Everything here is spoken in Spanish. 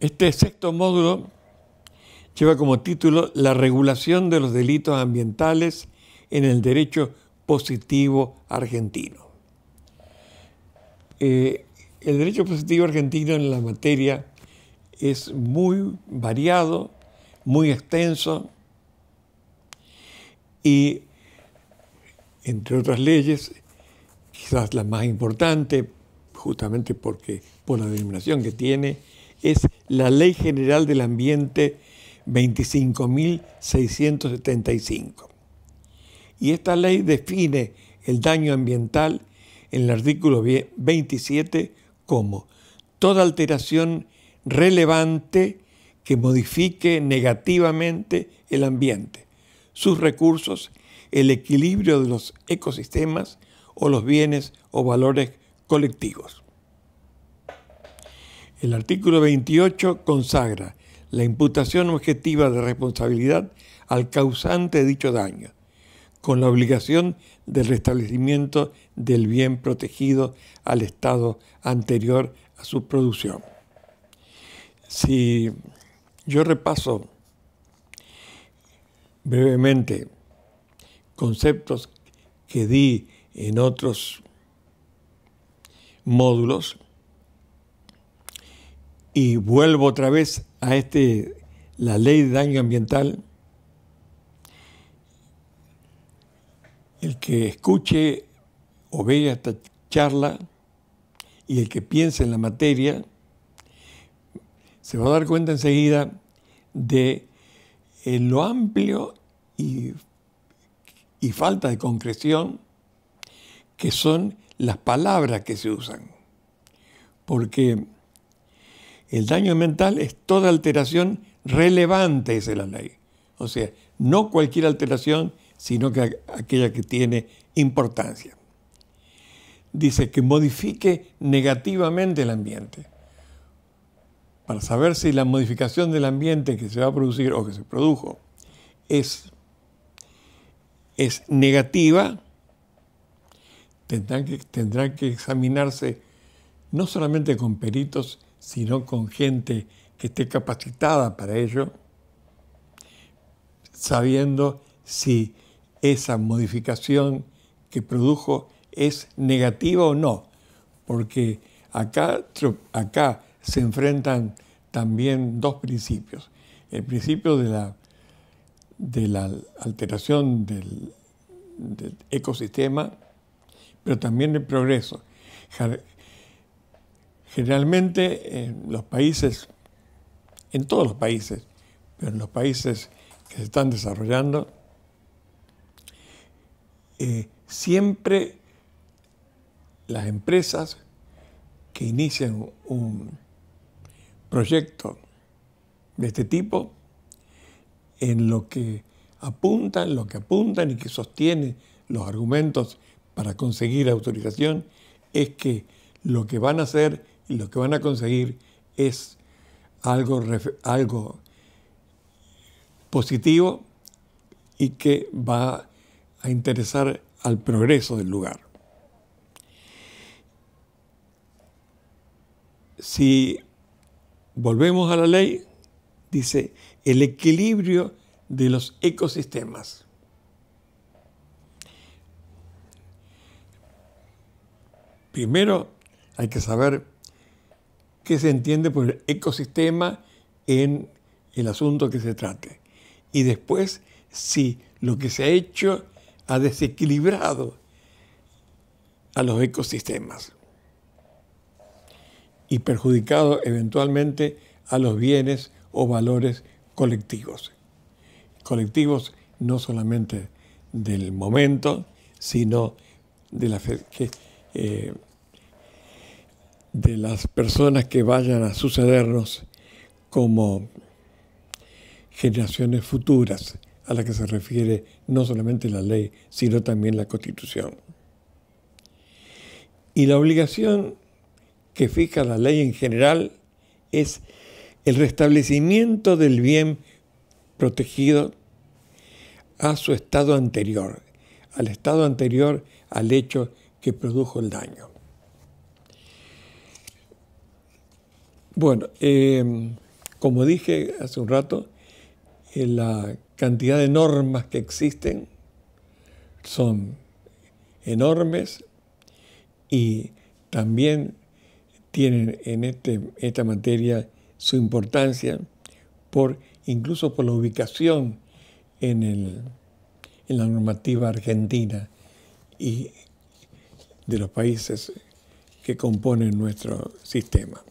Este sexto módulo lleva como título La regulación de los delitos ambientales en el derecho positivo argentino. Eh, el derecho positivo argentino en la materia es muy variado, muy extenso y, entre otras leyes, quizás la más importante, justamente porque por la denominación que tiene, es la Ley General del Ambiente 25.675. Y esta ley define el daño ambiental en el artículo 27 como toda alteración relevante que modifique negativamente el ambiente, sus recursos, el equilibrio de los ecosistemas o los bienes o valores colectivos. El artículo 28 consagra la imputación objetiva de responsabilidad al causante de dicho daño, con la obligación del restablecimiento del bien protegido al estado anterior a su producción. Si yo repaso brevemente conceptos que di en otros módulos, y vuelvo otra vez a este, la ley de daño ambiental. El que escuche o vea esta charla y el que piense en la materia, se va a dar cuenta enseguida de eh, lo amplio y, y falta de concreción que son las palabras que se usan. Porque el daño mental es toda alteración relevante, dice la ley. O sea, no cualquier alteración, sino que aquella que tiene importancia. Dice que modifique negativamente el ambiente. Para saber si la modificación del ambiente que se va a producir o que se produjo es, es negativa, tendrá tendrán que examinarse no solamente con peritos, sino con gente que esté capacitada para ello, sabiendo si esa modificación que produjo es negativa o no, porque acá, acá se enfrentan también dos principios. El principio de la, de la alteración del, del ecosistema, pero también el progreso. Generalmente en los países, en todos los países, pero en los países que se están desarrollando, eh, siempre las empresas que inician un proyecto de este tipo, en lo que apuntan, lo que apuntan y que sostienen los argumentos para conseguir autorización, es que lo que van a hacer y lo que van a conseguir es algo, algo positivo y que va a interesar al progreso del lugar. Si volvemos a la ley, dice el equilibrio de los ecosistemas. Primero hay que saber que se entiende por el ecosistema en el asunto que se trate. Y después, si lo que se ha hecho ha desequilibrado a los ecosistemas y perjudicado eventualmente a los bienes o valores colectivos. Colectivos no solamente del momento, sino de la que eh, de las personas que vayan a sucedernos como generaciones futuras a la que se refiere no solamente la ley, sino también la constitución. Y la obligación que fija la ley en general es el restablecimiento del bien protegido a su estado anterior, al estado anterior al hecho que produjo el daño. Bueno, eh, como dije hace un rato, eh, la cantidad de normas que existen son enormes y también tienen en este, esta materia su importancia incluso por la ubicación en la normativa argentina y de los países que componen nuestro sistema.